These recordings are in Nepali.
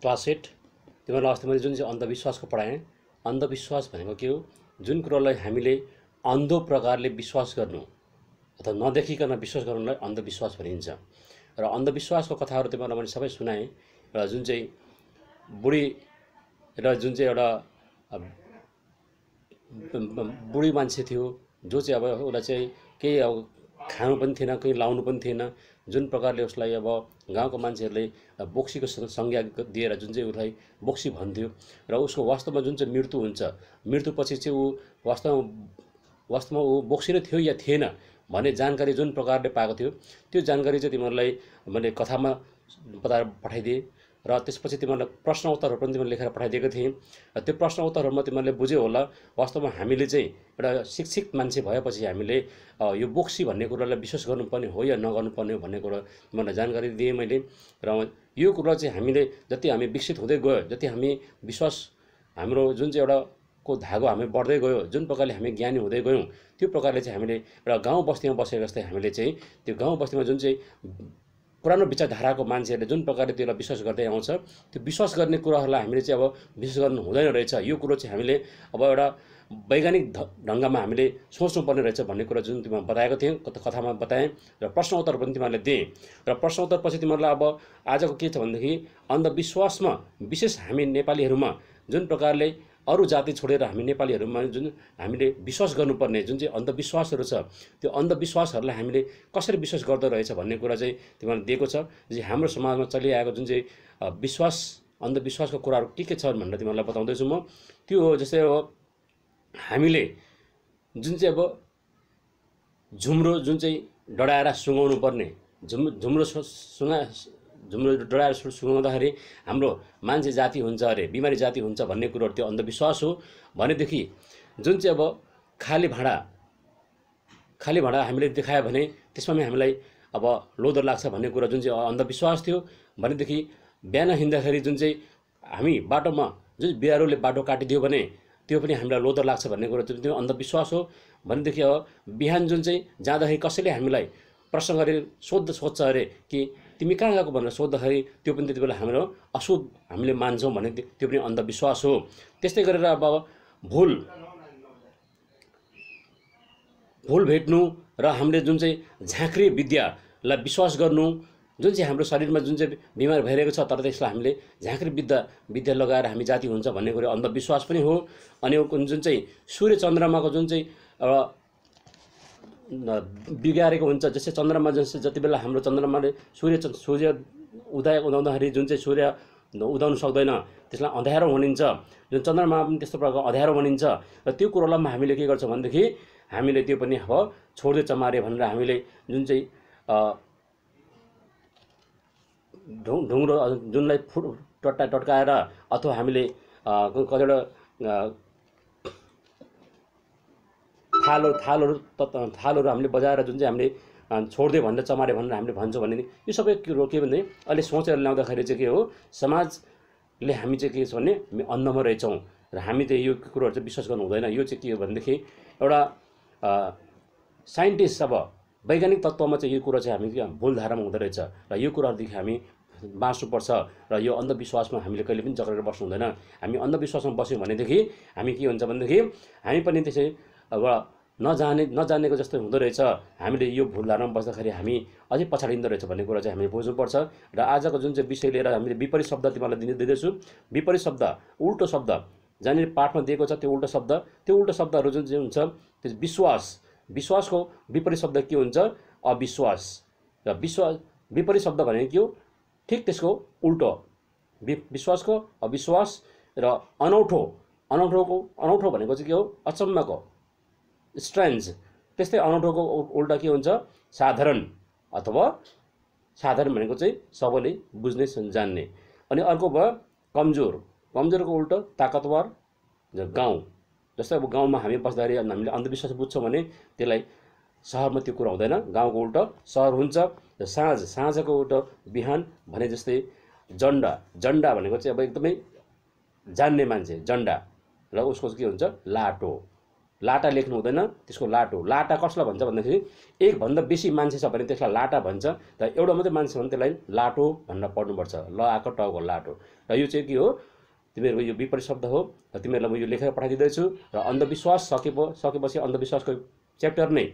क्लास एट त्यो अस्ति मैले जुन चाहिँ अन्धविश्वासको पढाएँ अन्धविश्वास भनेको के हो जुन कुरोलाई हामीले अन्धो प्रकारले विश्वास गर्नु अथवा नदेखिकन विश्वास गर्नुलाई अन्धविश्वास भनिन्छ र अन्धविश्वासको कथाहरू त्यो मैले सबै सुनाएँ र जुन चाहिँ बुढी र जुन चाहिँ एउटा बुढी मान्छे थियो जो चाहिँ अब उसलाई चाहिँ केही अब खानु पनि थिएन केही लाउनु पनि थिएन जुन प्रकारले उसलाई अब गाउँको मान्छेहरूले बोक्सीको संज्ञा दिएर जुन चाहिँ उसलाई बोक्सी भन्थ्यो र उसको वास्तवमा जुन चाहिँ मृत्यु हुन्छ मृत्युपछि चाहिँ ऊ वास्तवमा वास्तवमा ऊ बोक्सी नै थियो या थिएन भन्ने जानकारी जुन प्रकारले पाएको थियो त्यो जानकारी चाहिँ तिमीहरूलाई मैले कथामा पता पठाइदिएँ र त्यसपछि तिमीहरूलाई प्रश्न उत्तरहरू पनि तिमीले लेखेर पठाइदिएको थिएँ र त्यो प्रश्न उत्तरहरूमा तिमीहरूले बुझ्यो होला वास्तवमा हामीले चाहिँ एउटा शिक्षित मान्छे भएपछि हामीले यो बोक्सी भन्ने कुरालाई विश्वास गर्नुपर्ने हो या नगर्नुपर्ने हो भन्ने कुरा तिमीहरूलाई जानकारी दिएँ मैले र यो कुरा चाहिँ हामीले जति हामी विकसित हुँदै गयो जति हामी विश्वास हाम्रो जुन चाहिँ एउटा को धागो हामी बढ्दै गयो जुन प्रकारले हामी ज्ञानी हुँदै गयौँ त्यो प्रकारले चाहिँ हामीले एउटा गाउँ बस्तीमा बसेको जस्तै हामीले चाहिँ त्यो गाउँ बस्तीमा जुन चाहिँ पुरानो विचारधाराको मान्छेहरूले जुन प्रकारले त्यसलाई विश्वास गर्दै आउँछ त्यो विश्वास गर्ने कुराहरूलाई हामीले चाहिँ अब विश्वास गर्नु हुँदैन रहेछ यो कुरो चाहिँ हामीले अब एउटा वैज्ञानिक ढङ्गमा हामीले सोच्नुपर्ने रहेछ भन्ने कुरा जुन तिमीहरू बताएको थियौँ कथामा बताएँ र प्रश्नोत्तर पनि तिमीहरूले दिएँ र पछि तिमीहरूलाई अब आजको के छ भनेदेखि अन्धविश्वासमा विशेष हामी नेपालीहरूमा जुन प्रकारले अरू जाति छोडेर हामी नेपालीहरूमा जुन हामीले विश्वास गर्नुपर्ने जुन चाहिँ अन्धविश्वासहरू छ त्यो अन्धविश्वासहरूलाई हामीले कसरी विश्वास गर्दोरहेछ भन्ने कुरा चाहिँ तिमीहरूले दिएको छ जे हाम्रो समाजमा चलिआएको जुन चाहिँ विश्वास अन्धविश्वासको कुराहरू के के छन् भनेर तिमीहरूलाई बताउँदैछु म त्यो हो जस्तै अब हामीले जुन चाहिँ अब झुम्रो जुन चाहिँ डढाएर सुँगाउनु पर्ने झुम झुम्रो सुँगा झुम्रो डढाएर सुँगाउँदाखेरि हाम्रो मान्छे जाति हुन्छ अरे बिमारी जाति हुन्छ भन्ने कुरोहरू त्यो अन्धविश्वास हो भनेदेखि जुन चाहिँ अब खाली भाँडा खाली भाँडा हामीले देखायो भने त्यसमा पनि हामीलाई अब लोदर लाग्छ भन्ने कुरा जुन चाहिँ अन्धविश्वास थियो भनेदेखि बिहान हिँड्दाखेरि जुन चाहिँ हामी बाटोमा जुन बिरालोले बाटो काटिदियो भने त्यो पनि हामीलाई लोदर लाग्छ भन्ने कुरा जुन त्यो अन्धविश्वास हो भनेदेखि अब बिहान जुन चाहिँ जाँदाखेरि कसैले हामीलाई प्रश्न गरेर सोद्ध सोध्छ अरे कि तिमी कहाँ गएको भनेर सोद्धाखेरि त्यो पनि त्यति बेला हाम्रो अशुद्ध हामीले मान्छौँ भने त्यो पनि अन्धविश्वास हो त्यस्तै गरेर अब भुल भुल भेट्नु र हामीले जुन चाहिँ झाँक्री विद्यालाई विश्वास गर्नु जुन चाहिँ हाम्रो शरीरमा जुन चाहिँ बिमार भइरहेको छ तर त्यसलाई हामीले झाँक्री विद्या विद्या लगाएर हामी जाति हुन्छ भन्ने कुरो अन्धविश्वास पनि हो अनि जुन चाहिँ सूर्य चन्द्रमाको जुन चाहिँ एउटा बिगारेको हुन्छ जस्तै चन्द्रमा जस्तै जति बेला हाम्रो चन्द्रमाले सूर्य सूर्य उदय उदाउँदाखेरि जुन चाहिँ सूर्य उदाउनु सक्दैन त्यसलाई अँध्यारो भनिन्छ जुन चन्द्रमा पनि त्यस्तो प्रकारको अँध्यारो भनिन्छ र त्यो कुरोलाई पनि हामीले के गर्छौँ भनेदेखि हामीले त्यो पनि अब छोड्दै चमारे भनेर हामीले जुन चाहिँ ढुङ ढुङ्ग्रो जुनलाई फुट टट्टा टट्काएर अथवा हामीले कतिवटा थालहरू थालहरू थालहरू हामीले बजाएर जुन चाहिँ हामीले छोडिदियो भनेर चमारे भनेर हामीले भन्छौँ भने यो सबै कुरो के भने अहिले सोचेर ल्याउँदाखेरि चाहिँ के हो समाजले हामी चाहिँ के छ भने हामी अन्नमा रहेछौँ र हामी चाहिँ यो कुरोहरू चाहिँ विश्वास गर्नु हुँदैन यो चाहिँ के हो भनेदेखि एउटा साइन्टिस्ट अब वैज्ञानिक तत्त्वमा चाहिँ यो कुरो चाहिँ हामी भुल धारामा हुँदो रहेछ र यो कुराहरूदेखि हामी बाँच्नुपर्छ र यो अन्धविश्वासमा हामीले कहिले पनि जगेर बस्नु हुँदैन हामी अन्धविश्वासमा बस्यौँ भनेदेखि हामी के हुन्छ भनेदेखि हामी पनि त्यसै अब नजाने नजानेको जस्तो हुँदो रहेछ हामीले यो भुल धारणा बस्दाखेरि हामी अझै पछाडिँदो रहेछ भन्ने कुरा चाहिँ हामीले बुझ्नुपर्छ र आजको जुन चाहिँ विषय लिएर हामीले विपरीत शब्द तिमीलाई दिने दिँदैछु विपरीत शब्द उल्टो शब्द जहाँनिर पाठमा दिएको छ त्यो उल्टो शब्द त्यो उल्टो शब्दहरू जुन चाहिँ हुन्छ त्यो विश्वास विश्वासको विपरीत शब्द के हुन्छ अविश्वास र विश्वास विपरीत शब्द भनेको के हो ठिक त्यसको उल्टो वि विश्वासको अविश्वास र अनौठो अनौठोको अनौठो भनेको चाहिँ के हो अचम्मको स्ट्रेन्ज त्यस्तै अनौठोको उल्टा के हुन्छ साधारण अथवा साधारण भनेको चाहिँ सबैले बुझ्ने जान्ने अनि अर्को भयो कमजोर कमजोरको उल्टो ताकतवर गाउँ जस्तै अब गाउँमा हामी बस्दाखेरि हामीले अन्धविश्वास बुझ्छौँ भने त्यसलाई सहरमा त्यो कुरा हुँदैन गाउँको उल्टो सहर हुन्छ र साँझ साँझको उल्टो बिहान भने जस्तै जन्डा जन्डा भनेको चाहिँ अब एकदमै जान्ने मान्छे जन्डा र उसको के हुन्छ लाटो लाटा लेख्नु हुँदैन त्यसको लाटो लाटा कसलाई भन्छ भन्दाखेरि एकभन्दा बेसी मान्छे छ भने त्यसलाई लाटा भन्छ र एउटा मात्रै मान्छे छ भने त्यसलाई लाटो भनेर पढ्नुपर्छ ल आएको टाउको लाटो र यो चाहिँ के हो तिमीहरूको यो विपरीत शब्द हो र तिमीहरूलाई म यो लेखेर पठाइदिँदैछु र अन्धविश्वास सके सकेपछि अन्धविश्वासको च्याप्टर नै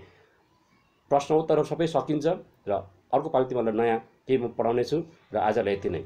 प्रश्न प्रश्नोत्तर सबै सकिन्छ र अर्को पालि तिमीहरूलाई नयाँ केही म पढाउनेछु र आजलाई यति नै